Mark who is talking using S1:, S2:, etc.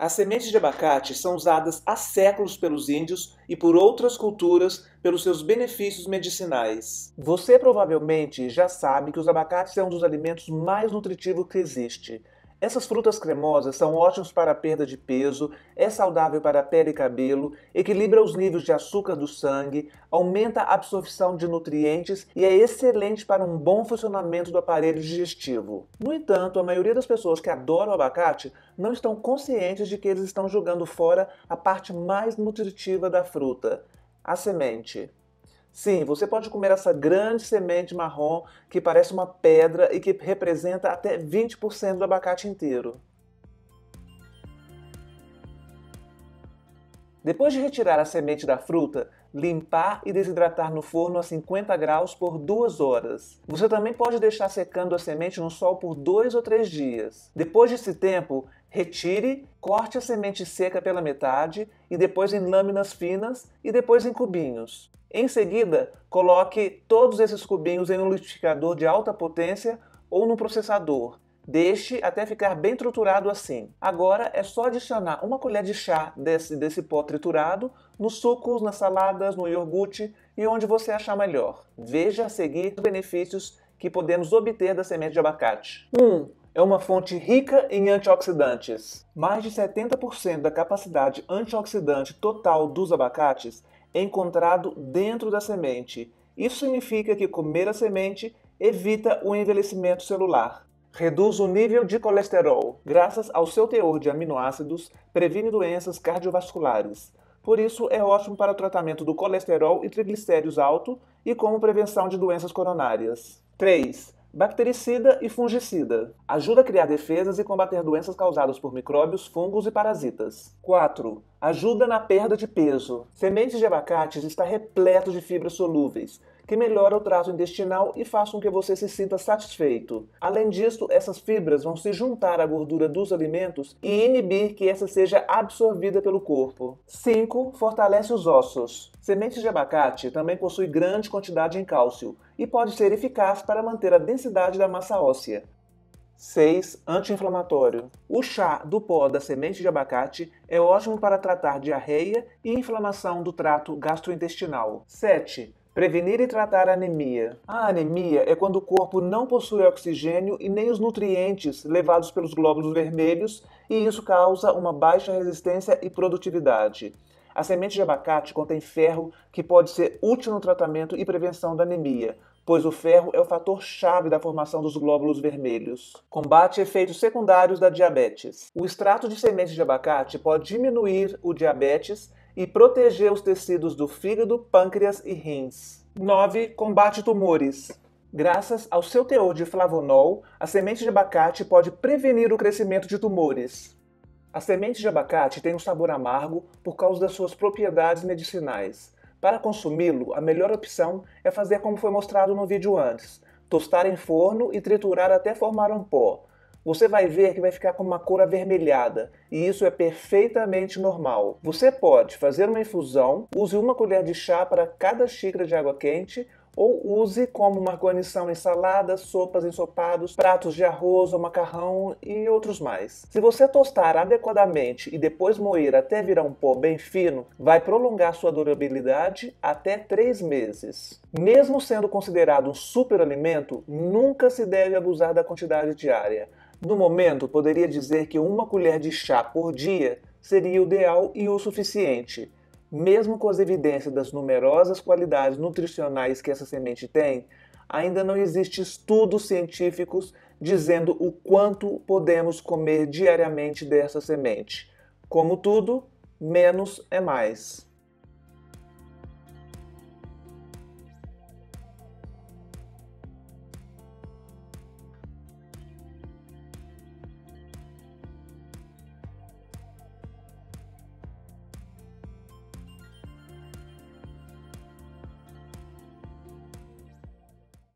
S1: As sementes de abacate são usadas há séculos pelos índios e por outras culturas pelos seus benefícios medicinais. Você provavelmente já sabe que os abacates são um dos alimentos mais nutritivos que existe. Essas frutas cremosas são ótimas para a perda de peso, é saudável para a pele e cabelo, equilibra os níveis de açúcar do sangue, aumenta a absorção de nutrientes e é excelente para um bom funcionamento do aparelho digestivo. No entanto, a maioria das pessoas que adoram abacate não estão conscientes de que eles estão jogando fora a parte mais nutritiva da fruta, a semente. Sim, você pode comer essa grande semente marrom que parece uma pedra e que representa até 20% do abacate inteiro. Depois de retirar a semente da fruta, limpar e desidratar no forno a 50 graus por 2 horas. Você também pode deixar secando a semente no sol por 2 ou 3 dias. Depois desse tempo, retire, corte a semente seca pela metade e depois em lâminas finas e depois em cubinhos. Em seguida, coloque todos esses cubinhos em um liquidificador de alta potência ou no processador. Deixe até ficar bem triturado assim. Agora é só adicionar uma colher de chá desse, desse pó triturado nos sucos, nas saladas, no iogurte e onde você achar melhor. Veja a seguir os benefícios que podemos obter da semente de abacate. 1. Um, é uma fonte rica em antioxidantes. Mais de 70% da capacidade antioxidante total dos abacates encontrado dentro da semente. Isso significa que comer a semente evita o envelhecimento celular. Reduz o nível de colesterol, graças ao seu teor de aminoácidos, previne doenças cardiovasculares. Por isso, é ótimo para o tratamento do colesterol e triglicéridos alto e como prevenção de doenças coronárias. 3. Bactericida e fungicida. Ajuda a criar defesas e combater doenças causadas por micróbios, fungos e parasitas. 4. Ajuda na perda de peso. Sementes de abacates está repleto de fibras solúveis, que melhora o trato intestinal e faz com que você se sinta satisfeito. Além disso, essas fibras vão se juntar à gordura dos alimentos e inibir que essa seja absorvida pelo corpo. 5. Fortalece os ossos. Sementes de abacate também possui grande quantidade em cálcio e pode ser eficaz para manter a densidade da massa óssea. 6. Anti-inflamatório. O chá do pó da semente de abacate é ótimo para tratar diarreia e inflamação do trato gastrointestinal. 7. Prevenir e tratar anemia. A anemia é quando o corpo não possui oxigênio e nem os nutrientes levados pelos glóbulos vermelhos, e isso causa uma baixa resistência e produtividade. A semente de abacate contém ferro que pode ser útil no tratamento e prevenção da anemia, pois o ferro é o fator chave da formação dos glóbulos vermelhos. Combate efeitos secundários da diabetes. O extrato de semente de abacate pode diminuir o diabetes e proteger os tecidos do fígado, pâncreas e rins. 9. Combate tumores. Graças ao seu teor de flavonol, a semente de abacate pode prevenir o crescimento de tumores. A semente de abacate tem um sabor amargo por causa das suas propriedades medicinais. Para consumi-lo, a melhor opção é fazer como foi mostrado no vídeo antes: tostar em forno e triturar até formar um pó você vai ver que vai ficar com uma cor avermelhada, e isso é perfeitamente normal. Você pode fazer uma infusão, use uma colher de chá para cada xícara de água quente, ou use como uma guarnição em saladas, sopas, ensopados, pratos de arroz ou macarrão e outros mais. Se você tostar adequadamente e depois moer até virar um pó bem fino, vai prolongar sua durabilidade até 3 meses. Mesmo sendo considerado um superalimento, nunca se deve abusar da quantidade diária. No momento, poderia dizer que uma colher de chá por dia seria o ideal e o suficiente. Mesmo com as evidências das numerosas qualidades nutricionais que essa semente tem, ainda não existem estudos científicos dizendo o quanto podemos comer diariamente dessa semente. Como tudo, menos é mais.